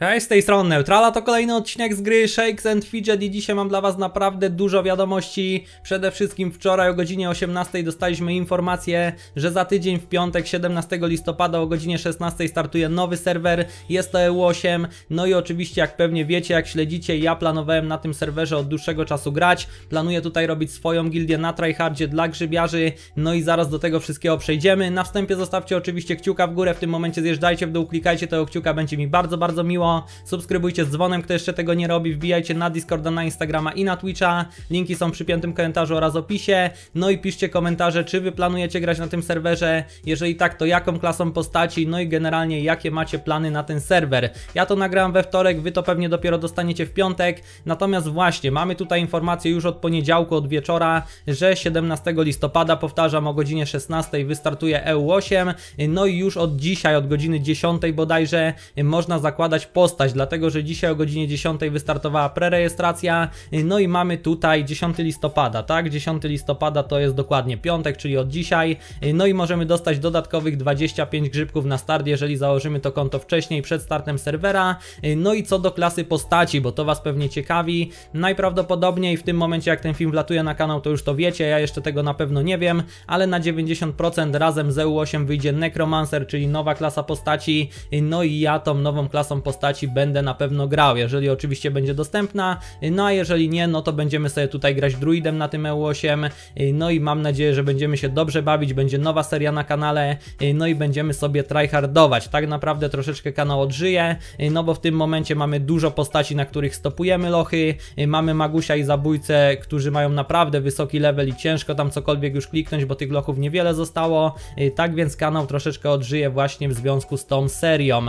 Hej, z tej strony Neutrala, to kolejny odcinek z gry Shakes and Fidget i dzisiaj mam dla Was naprawdę dużo wiadomości. Przede wszystkim wczoraj o godzinie 18 dostaliśmy informację, że za tydzień w piątek 17 listopada o godzinie 16 startuje nowy serwer, jest to EU8. No i oczywiście jak pewnie wiecie, jak śledzicie, ja planowałem na tym serwerze od dłuższego czasu grać. Planuję tutaj robić swoją gildię na tryhardzie dla grzybiarzy, no i zaraz do tego wszystkiego przejdziemy. Na wstępie zostawcie oczywiście kciuka w górę, w tym momencie zjeżdżajcie w dół, klikajcie tego kciuka, będzie mi bardzo, bardzo miło miło. Subskrybujcie z dzwonem, kto jeszcze tego nie robi. Wbijajcie na Discorda, na Instagrama i na Twitcha. Linki są przy piętym komentarzu oraz opisie. No i piszcie komentarze, czy wy planujecie grać na tym serwerze. Jeżeli tak, to jaką klasą postaci, no i generalnie jakie macie plany na ten serwer. Ja to nagrałem we wtorek, wy to pewnie dopiero dostaniecie w piątek. Natomiast właśnie, mamy tutaj informację już od poniedziałku, od wieczora, że 17 listopada, powtarzam, o godzinie 16 wystartuje EU8. No i już od dzisiaj, od godziny 10 bodajże, można zakładać postać, dlatego że dzisiaj o godzinie 10 wystartowała prerejestracja, no i mamy tutaj 10 listopada, tak? 10 listopada to jest dokładnie piątek, czyli od dzisiaj, no i możemy dostać dodatkowych 25 grzybków na start, jeżeli założymy to konto wcześniej, przed startem serwera, no i co do klasy postaci, bo to Was pewnie ciekawi, najprawdopodobniej w tym momencie jak ten film wlatuje na kanał, to już to wiecie, ja jeszcze tego na pewno nie wiem, ale na 90% razem z EU8 wyjdzie Necromancer, czyli nowa klasa postaci, no i ja tą nową klasą postaci postaci będę na pewno grał, jeżeli oczywiście będzie dostępna, no a jeżeli nie, no to będziemy sobie tutaj grać druidem na tym EU8, no i mam nadzieję, że będziemy się dobrze bawić, będzie nowa seria na kanale, no i będziemy sobie tryhardować, tak naprawdę troszeczkę kanał odżyje, no bo w tym momencie mamy dużo postaci, na których stopujemy lochy, mamy Magusia i Zabójcę, którzy mają naprawdę wysoki level i ciężko tam cokolwiek już kliknąć, bo tych lochów niewiele zostało, tak więc kanał troszeczkę odżyje właśnie w związku z tą serią.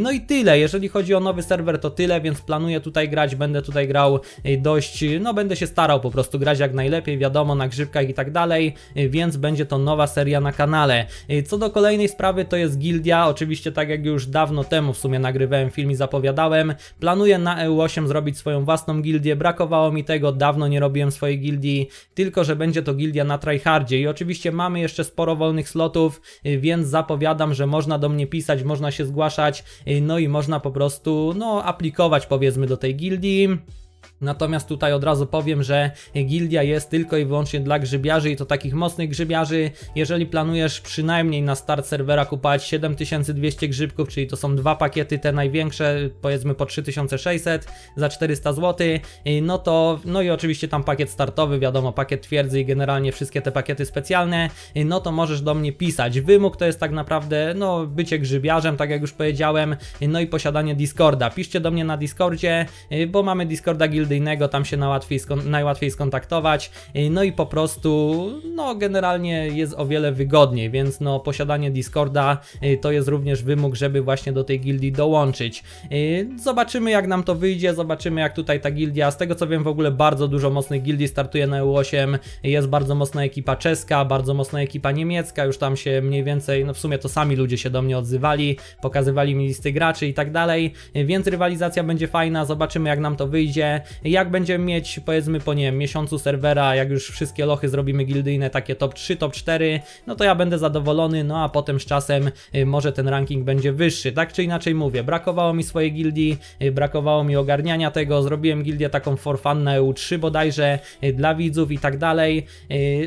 No i tyle, jeżeli chodzi chodzi o nowy serwer to tyle, więc planuję tutaj grać, będę tutaj grał y, dość, y, no będę się starał po prostu grać jak najlepiej, wiadomo, na grzybkach i tak dalej, y, więc będzie to nowa seria na kanale. Co do kolejnej sprawy, to jest gildia, oczywiście tak jak już dawno temu w sumie nagrywałem film i zapowiadałem, planuję na EU8 zrobić swoją własną gildię, brakowało mi tego, dawno nie robiłem swojej gildii, tylko że będzie to gildia na tryhardzie i oczywiście mamy jeszcze sporo wolnych slotów, więc zapowiadam, że można do mnie pisać, można się zgłaszać, no i można po prostu prostu no aplikować powiedzmy do tej gildii. Natomiast tutaj od razu powiem, że gildia jest tylko i wyłącznie dla grzybiarzy i to takich mocnych grzybiarzy. Jeżeli planujesz przynajmniej na start serwera kupować 7200 grzybków, czyli to są dwa pakiety, te największe, powiedzmy po 3600 za 400 zł, y, no to, no i oczywiście tam pakiet startowy, wiadomo, pakiet twierdzy i generalnie wszystkie te pakiety specjalne, y, no to możesz do mnie pisać. Wymóg to jest tak naprawdę, no, bycie grzybiarzem, tak jak już powiedziałem, y, no i posiadanie Discorda. Piszcie do mnie na Discordzie, bo mamy Discorda gildyjnego, tam się najłatwiej, najłatwiej skontaktować, y, no i po prostu, no generalnie jest o wiele wygodniej, więc no posiadanie Discorda y, to jest również wymóg, żeby właśnie do tej gildii dołączyć. Y, zobaczymy jak nam to wyjdzie, zobaczymy jak tutaj ta gildia, z tego co wiem w ogóle bardzo dużo mocnych gildii startuje na EU8, jest bardzo mocna ekipa czeska, bardzo mocna ekipa niemiecka, już tam się mniej więcej, no w sumie to sami ludzie się do mnie odzywali, pokazywali mi listy graczy i tak dalej, więc rywalizacja będzie fajna, zobaczymy jak nam to wyjdzie jak będziemy mieć powiedzmy po nie wiem, miesiącu serwera, jak już wszystkie lochy zrobimy gildyjne, takie top 3, top 4, no to ja będę zadowolony, no a potem z czasem y, może ten ranking będzie wyższy. Tak czy inaczej mówię, brakowało mi swojej gildii, y, brakowało mi ogarniania tego, zrobiłem gildię taką for fun na EU3 bodajże y, dla widzów i tak dalej.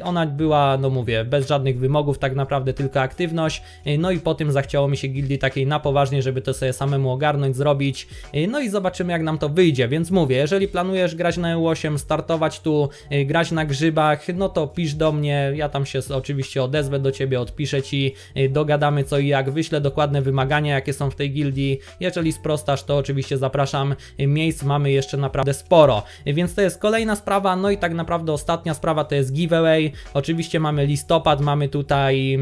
Ona była, no mówię, bez żadnych wymogów, tak naprawdę tylko aktywność. No i po tym zachciało mi się gildii takiej na poważnie, żeby to sobie samemu ogarnąć, zrobić. No i zobaczymy jak nam to wyjdzie, więc mówię, jeżeli jeżeli planujesz grać na EU8, startować tu, y, grać na grzybach, no to pisz do mnie, ja tam się oczywiście odezwę do Ciebie, odpiszę Ci, y, dogadamy co i jak, wyślę dokładne wymagania, jakie są w tej gildii, jeżeli sprostasz, to oczywiście zapraszam, y, miejsc mamy jeszcze naprawdę sporo, więc to jest kolejna sprawa, no i tak naprawdę ostatnia sprawa to jest giveaway, oczywiście mamy listopad, mamy tutaj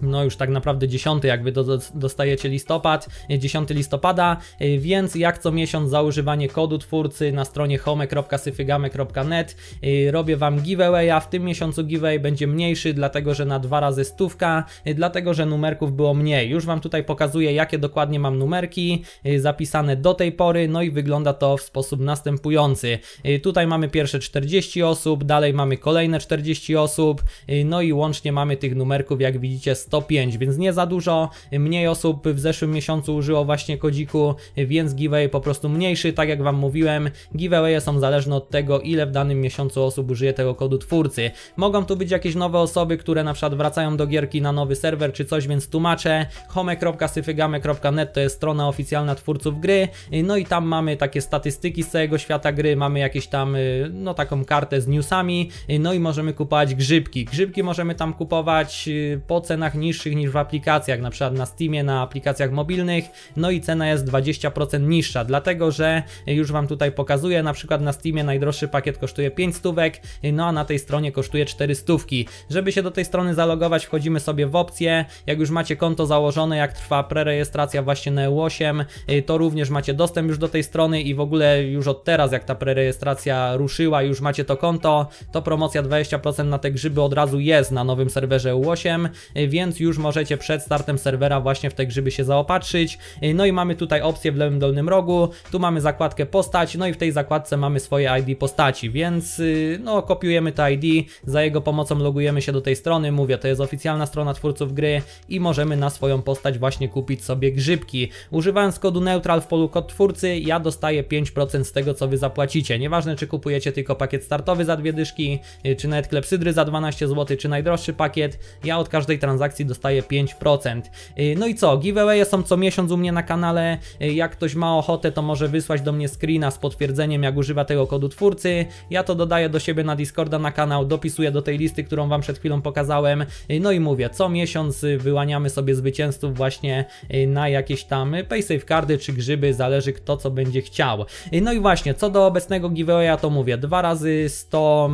no już tak naprawdę 10 jakby dostajecie listopad, 10 e, listopada, e, więc jak co miesiąc za używanie kodu twórcy na stronie home.syfygame.net e, robię Wam giveaway a w tym miesiącu giveaway będzie mniejszy, dlatego że na dwa razy stówka, dlatego że numerków było mniej. Już Wam tutaj pokazuję jakie dokładnie mam numerki zapisane do tej pory, no i wygląda to w sposób następujący. Tutaj mamy pierwsze 40 osób, dalej mamy kolejne 40 osób, no i łącznie mamy tych numerków jak widzicie 105, więc nie za dużo. Mniej osób w zeszłym miesiącu użyło właśnie kodziku, więc giveaway po prostu mniejszy, tak jak Wam mówiłem. Giveawaye są zależne od tego, ile w danym miesiącu osób użyje tego kodu twórcy. Mogą tu być jakieś nowe osoby, które na przykład wracają do gierki na nowy serwer czy coś, więc tłumaczę. home.syfygame.net to jest strona oficjalna twórców gry, no i tam mamy takie statystyki z całego świata gry, mamy jakieś tam, y, no taką kartę z newsami, no i możemy kupować grzybki. Grzybki możemy tam kupować y, po cenach niższych niż w aplikacjach, na przykład na Steamie, na aplikacjach mobilnych, no i cena jest 20% niższa, dlatego że już Wam tutaj pokazuję, na przykład na Steamie najdroższy pakiet kosztuje 5 stówek, no a na tej stronie kosztuje 4 stówki. Żeby się do tej strony zalogować, wchodzimy sobie w opcję, jak już macie konto założone, jak trwa prerejestracja właśnie na EU8, y, to również macie dostęp już do tej strony i w ogóle już od teraz, jak ta prerejestracja ruszyła, już macie to konto, to promocja 20% na te grzyby od razu jest na nowym serwerze EU8, y, więc więc już możecie przed startem serwera właśnie w te grzyby się zaopatrzyć. Y, no i mamy tutaj opcję w lewym dolnym rogu, tu mamy zakładkę postać, no i w tej zakładce mamy swoje ID postaci, więc y, no kopiujemy to ID, za jego pomocą logujemy się do tej strony, mówię, to jest oficjalna strona twórców gry i możemy na swoją postać właśnie kupić sobie grzybki. Używając kodu neutral w polu kod twórcy, ja dostaję 5% z tego co wy zapłacicie, nieważne czy kupujecie tylko pakiet startowy za dwie dyszki, y, czy nawet klepsydry za 12 zł, czy najdroższy pakiet, ja od każdej transakcji transakcji dostaje 5%. Y, no i co, giveawaye są co miesiąc u mnie na kanale, y, jak ktoś ma ochotę to może wysłać do mnie screena z potwierdzeniem jak używa tego kodu twórcy, ja to dodaję do siebie na Discorda na kanał, dopisuję do tej listy, którą Wam przed chwilą pokazałem, y, no i mówię, co miesiąc wyłaniamy sobie zwycięzców właśnie na jakieś tam paysafe kardy czy grzyby, zależy kto co będzie chciał. No i właśnie, co do obecnego giveawaya to mówię, dwa razy 100...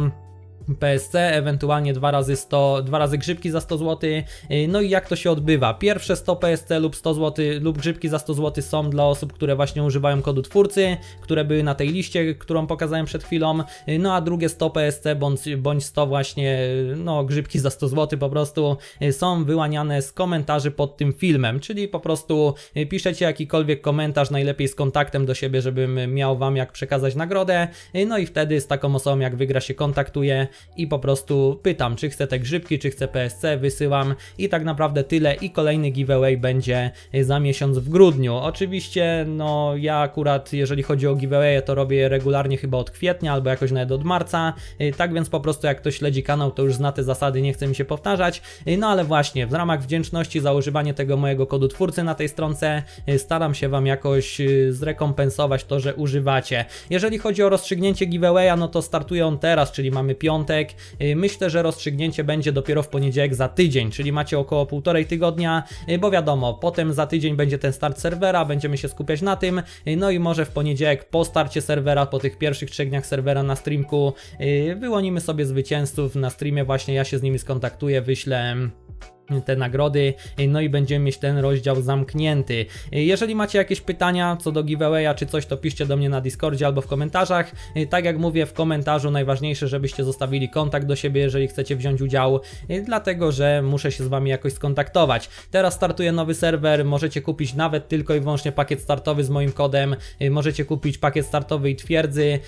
PSC, ewentualnie dwa razy 100, dwa razy grzybki za 100 zł. Y, no i jak to się odbywa? Pierwsze 100 PSC lub 100 zł lub grzybki za 100 zł są dla osób, które właśnie używają kodu twórcy, które były na tej liście, którą pokazałem przed chwilą. Y, no a drugie 100 PSC bądź, bądź 100 właśnie no grzybki za 100 zł po prostu y, są wyłaniane z komentarzy pod tym filmem, czyli po prostu piszecie jakikolwiek komentarz, najlepiej z kontaktem do siebie, żebym miał wam jak przekazać nagrodę. No i wtedy z taką osobą jak wygra się kontaktuje i po prostu pytam, czy chcę te grzybki, czy chcę PSC, wysyłam i tak naprawdę tyle i kolejny giveaway będzie za miesiąc w grudniu. Oczywiście, no ja akurat jeżeli chodzi o giveaway, to robię regularnie chyba od kwietnia albo jakoś nawet od marca, y, tak więc po prostu jak ktoś śledzi kanał, to już zna te zasady, nie chcę mi się powtarzać, y, no ale właśnie, w ramach wdzięczności za używanie tego mojego kodu twórcy na tej stronce y, staram się Wam jakoś zrekompensować to, że używacie. Jeżeli chodzi o rozstrzygnięcie giveawaya, no to startuje on teraz, czyli mamy 5 piątek. Y, myślę, że rozstrzygnięcie będzie dopiero w poniedziałek za tydzień, czyli macie około półtorej tygodnia, y, bo wiadomo, potem za tydzień będzie ten start serwera, będziemy się skupiać na tym, y, no i może w poniedziałek po starcie serwera, po tych pierwszych trzech dniach serwera na streamku, wyłonimy sobie zwycięzców na streamie, właśnie ja się z nimi skontaktuję, wyślę te nagrody, no i będziemy mieć ten rozdział zamknięty. Jeżeli macie jakieś pytania co do giveawaya czy coś, to piszcie do mnie na Discordzie albo w komentarzach. Tak jak mówię, w komentarzu najważniejsze, żebyście zostawili kontakt do siebie, jeżeli chcecie wziąć udział, dlatego, że muszę się z Wami jakoś skontaktować. Teraz startuje nowy serwer, możecie kupić nawet tylko i wyłącznie pakiet startowy z moim kodem, możecie kupić pakiet startowy i twierdzy,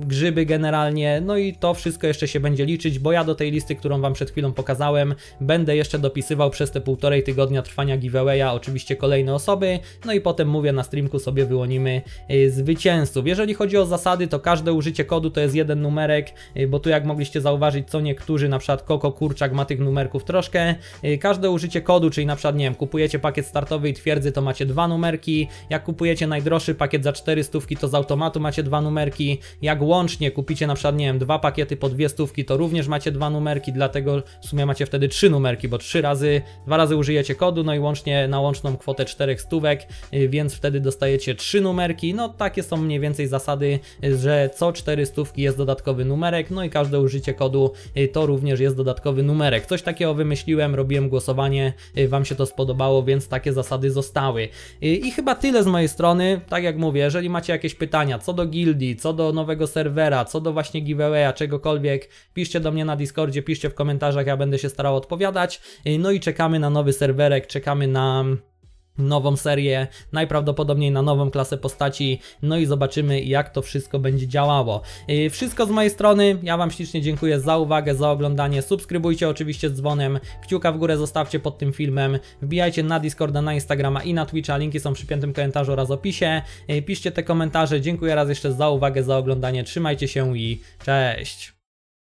grzyby generalnie, no i to wszystko jeszcze się będzie liczyć, bo ja do tej listy, którą Wam przed chwilą pokazałem, będę jeszcze do dopisywał przez te półtorej tygodnia trwania giveawaya oczywiście kolejne osoby, no i potem mówię na streamku sobie wyłonimy y, zwycięzców. Jeżeli chodzi o zasady, to każde użycie kodu to jest jeden numerek, y, bo tu jak mogliście zauważyć, co niektórzy, na przykład Koko Kurczak ma tych numerków troszkę. Y, każde użycie kodu, czyli na przykład, nie wiem, kupujecie pakiet startowy i twierdzy, to macie dwa numerki. Jak kupujecie najdroższy pakiet za stówki, to z automatu macie dwa numerki. Jak łącznie kupicie na przykład, nie wiem, dwa pakiety po dwie stówki, to również macie dwa numerki, dlatego w sumie macie wtedy trzy numerki, bo trzy trzy razy, dwa razy użyjecie kodu, no i łącznie na łączną kwotę czterech stówek, y, więc wtedy dostajecie trzy numerki. No takie są mniej więcej zasady, y, że co cztery stówki jest dodatkowy numerek, no i każde użycie kodu y, to również jest dodatkowy numerek. Coś takiego wymyśliłem, robiłem głosowanie, Wam się to spodobało, więc takie zasady zostały. I chyba tyle z mojej strony. Tak jak mówię, jeżeli macie jakieś pytania co do gildii, co do nowego serwera, co do właśnie giveawaya, czegokolwiek, piszcie do mnie na Discordzie, piszcie w komentarzach, ja będę się starał odpowiadać. Y, no i czekamy na nowy serwerek, czekamy na nową serię, najprawdopodobniej na nową klasę postaci, no i zobaczymy jak to wszystko będzie działało. Y, wszystko z mojej strony, ja Wam ślicznie dziękuję za uwagę, za oglądanie, subskrybujcie oczywiście dzwonem, kciuka w górę zostawcie pod tym filmem, wbijajcie na Discorda, na Instagrama i na Twitcha, linki są przy piętym komentarzu oraz opisie, y, piszcie te komentarze, dziękuję raz jeszcze za uwagę, za oglądanie, trzymajcie się i cześć!